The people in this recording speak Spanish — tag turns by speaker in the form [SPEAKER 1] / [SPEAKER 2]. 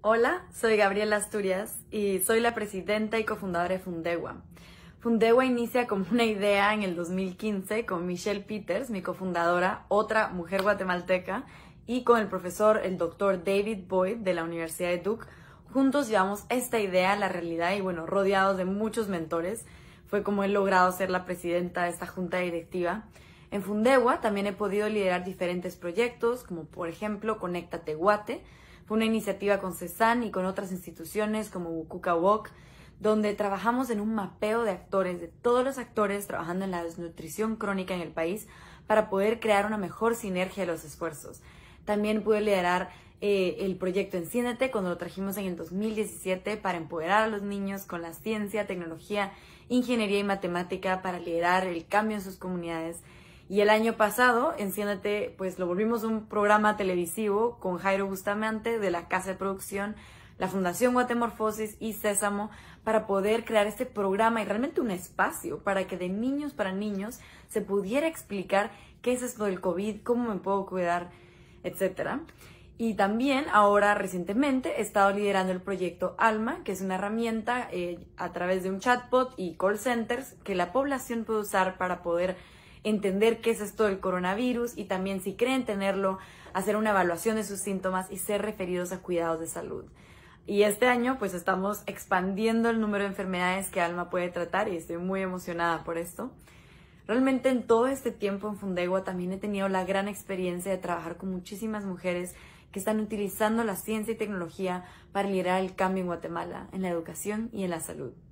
[SPEAKER 1] Hola, soy Gabriela Asturias y soy la presidenta y cofundadora de Fundewa. Fundewa inicia como una idea en el 2015 con Michelle Peters, mi cofundadora, otra mujer guatemalteca, y con el profesor, el doctor David Boyd de la Universidad de Duke. Juntos llevamos esta idea a la realidad y bueno, rodeados de muchos mentores, fue como he logrado ser la presidenta de esta junta directiva. En Fundewa también he podido liderar diferentes proyectos, como por ejemplo Conéctate Guate, fue una iniciativa con CESAN y con otras instituciones como Bukuka Walk, donde trabajamos en un mapeo de actores, de todos los actores trabajando en la desnutrición crónica en el país para poder crear una mejor sinergia de los esfuerzos. También pude liderar eh, el proyecto Enciéndete cuando lo trajimos en el 2017 para empoderar a los niños con la ciencia, tecnología, ingeniería y matemática para liderar el cambio en sus comunidades. Y el año pasado, Enciéndete, pues lo volvimos un programa televisivo con Jairo Bustamante de la Casa de Producción, la Fundación Guatemorfosis y Sésamo para poder crear este programa y realmente un espacio para que de niños para niños se pudiera explicar qué es esto del COVID, cómo me puedo cuidar, etcétera. Y también ahora recientemente he estado liderando el proyecto Alma, que es una herramienta eh, a través de un chatbot y call centers que la población puede usar para poder entender qué es esto del coronavirus y también si creen tenerlo, hacer una evaluación de sus síntomas y ser referidos a cuidados de salud. Y este año pues estamos expandiendo el número de enfermedades que Alma puede tratar y estoy muy emocionada por esto. Realmente en todo este tiempo en Fundegua también he tenido la gran experiencia de trabajar con muchísimas mujeres que están utilizando la ciencia y tecnología para liderar el cambio en Guatemala, en la educación y en la salud.